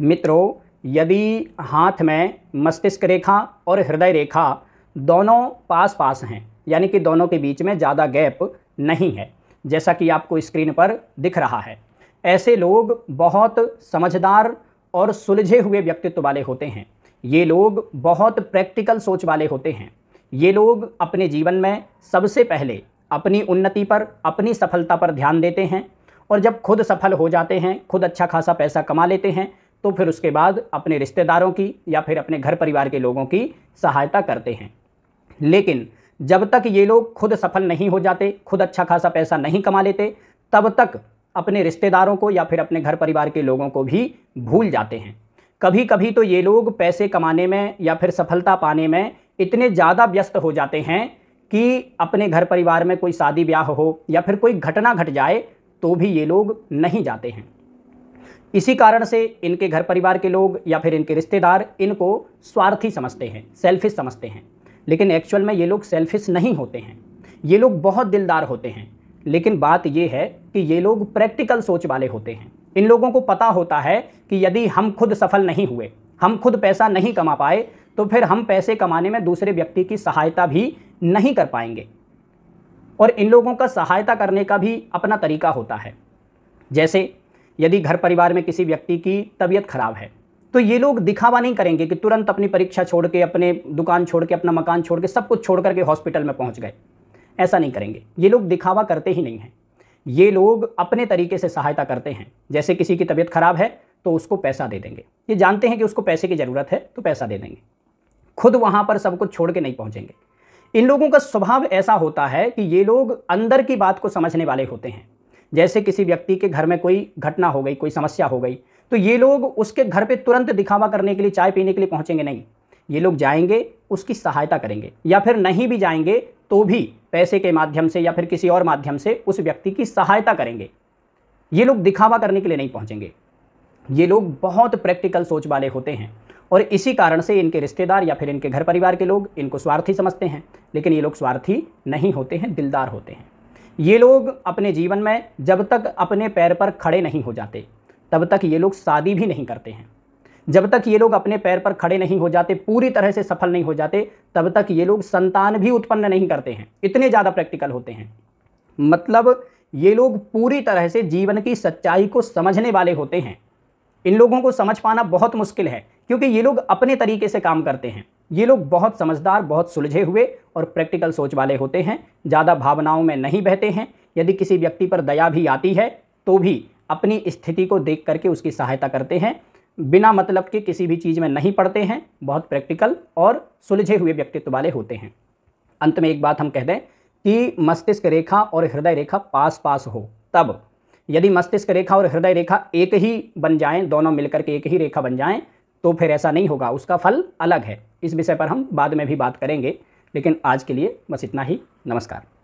मित्रों यदि हाथ में मस्तिष्क रेखा और हृदय रेखा दोनों पास पास हैं यानी कि दोनों के बीच में ज़्यादा गैप नहीं है जैसा कि आपको स्क्रीन पर दिख रहा है ऐसे लोग बहुत समझदार और सुलझे हुए व्यक्तित्व वाले होते हैं ये लोग बहुत प्रैक्टिकल सोच वाले होते हैं ये लोग अपने जीवन में सबसे पहले अपनी उन्नति पर अपनी सफलता पर ध्यान देते हैं और जब खुद सफल हो जाते हैं खुद अच्छा खासा पैसा कमा लेते हैं तो फिर उसके बाद अपने रिश्तेदारों की या फिर अपने घर परिवार के लोगों की सहायता करते हैं लेकिन जब तक ये लोग खुद सफल नहीं हो जाते खुद अच्छा खासा पैसा नहीं कमा लेते तब तक अपने रिश्तेदारों को या फिर अपने घर परिवार के लोगों को भी भूल जाते हैं कभी कभी तो ये लोग पैसे कमाने में या फिर सफलता पाने में इतने ज़्यादा व्यस्त हो जाते हैं कि अपने घर परिवार में कोई शादी ब्याह हो या फिर कोई घटना घट जाए तो भी ये लोग नहीं जाते हैं इसी कारण से इनके घर परिवार के लोग या फिर इनके रिश्तेदार इनको स्वार्थी समझते हैं सेल्फिश समझते हैं लेकिन एक्चुअल में ये लोग सेल्फिश नहीं होते हैं ये लोग बहुत दिलदार होते हैं लेकिन बात ये है कि ये लोग प्रैक्टिकल सोच वाले होते हैं इन लोगों को पता होता है कि यदि हम खुद सफल नहीं हुए हम खुद पैसा नहीं कमा पाए तो फिर हम पैसे कमाने में दूसरे व्यक्ति की सहायता भी नहीं कर पाएंगे और इन लोगों का सहायता करने का भी अपना तरीका होता है जैसे यदि घर परिवार में किसी व्यक्ति की तबीयत खराब है तो ये लोग दिखावा नहीं करेंगे कि तुरंत अपनी परीक्षा छोड़ के अपने दुकान छोड़ के अपना मकान छोड़ के सब कुछ छोड़ करके हॉस्पिटल में पहुंच गए ऐसा नहीं करेंगे ये लोग दिखावा करते ही नहीं हैं ये लोग अपने तरीके से सहायता करते हैं जैसे किसी की तबीयत खराब है तो उसको पैसा दे देंगे ये जानते हैं कि उसको पैसे की ज़रूरत है तो पैसा दे देंगे खुद वहाँ पर सब कुछ छोड़ के नहीं पहुँचेंगे इन लोगों का स्वभाव ऐसा होता है कि ये लोग अंदर की बात को समझने वाले होते हैं जैसे किसी व्यक्ति के घर में कोई घटना हो गई कोई समस्या हो गई तो ये लोग उसके घर पे तुरंत दिखावा करने के लिए चाय पीने के लिए पहुँचेंगे नहीं ये लोग जाएंगे उसकी सहायता करेंगे या फिर नहीं भी जाएंगे तो भी पैसे के माध्यम से या फिर किसी और माध्यम से उस व्यक्ति की सहायता करेंगे ये लोग दिखावा करने के लिए नहीं पहुँचेंगे ये लोग बहुत प्रैक्टिकल सोच वाले होते हैं और इसी कारण से इनके रिश्तेदार या फिर इनके घर परिवार के लोग इनको स्वार्थी समझते हैं लेकिन ये लोग स्वार्थी नहीं होते हैं दिलदार होते हैं ये लोग अपने जीवन में जब तक अपने पैर पर खड़े नहीं हो जाते तब तक ये लोग शादी भी नहीं करते हैं जब तक ये लोग अपने पैर पर खड़े नहीं हो जाते पूरी तरह से सफल नहीं हो जाते तब तक ये लोग संतान भी उत्पन्न नहीं करते हैं इतने ज़्यादा प्रैक्टिकल होते हैं मतलब ये लोग पूरी तरह से जीवन की सच्चाई को समझने वाले होते हैं इन लोगों को समझ पाना बहुत मुश्किल है क्योंकि ये लोग अपने तरीके से काम करते हैं ये लोग बहुत समझदार बहुत सुलझे हुए और प्रैक्टिकल सोच वाले होते हैं ज़्यादा भावनाओं में नहीं बहते हैं यदि किसी व्यक्ति पर दया भी आती है तो भी अपनी स्थिति को देख करके उसकी सहायता करते हैं बिना मतलब के किसी भी चीज़ में नहीं पड़ते हैं बहुत प्रैक्टिकल और सुलझे हुए व्यक्तित्व वाले होते हैं अंत में एक बात हम कह दें कि मस्तिष्क रेखा और हृदय रेखा पास पास हो तब यदि मस्तिष्क रेखा और हृदय रेखा एक ही बन जाएं दोनों मिलकर के एक ही रेखा बन जाएं तो फिर ऐसा नहीं होगा उसका फल अलग है इस विषय पर हम बाद में भी बात करेंगे लेकिन आज के लिए बस इतना ही नमस्कार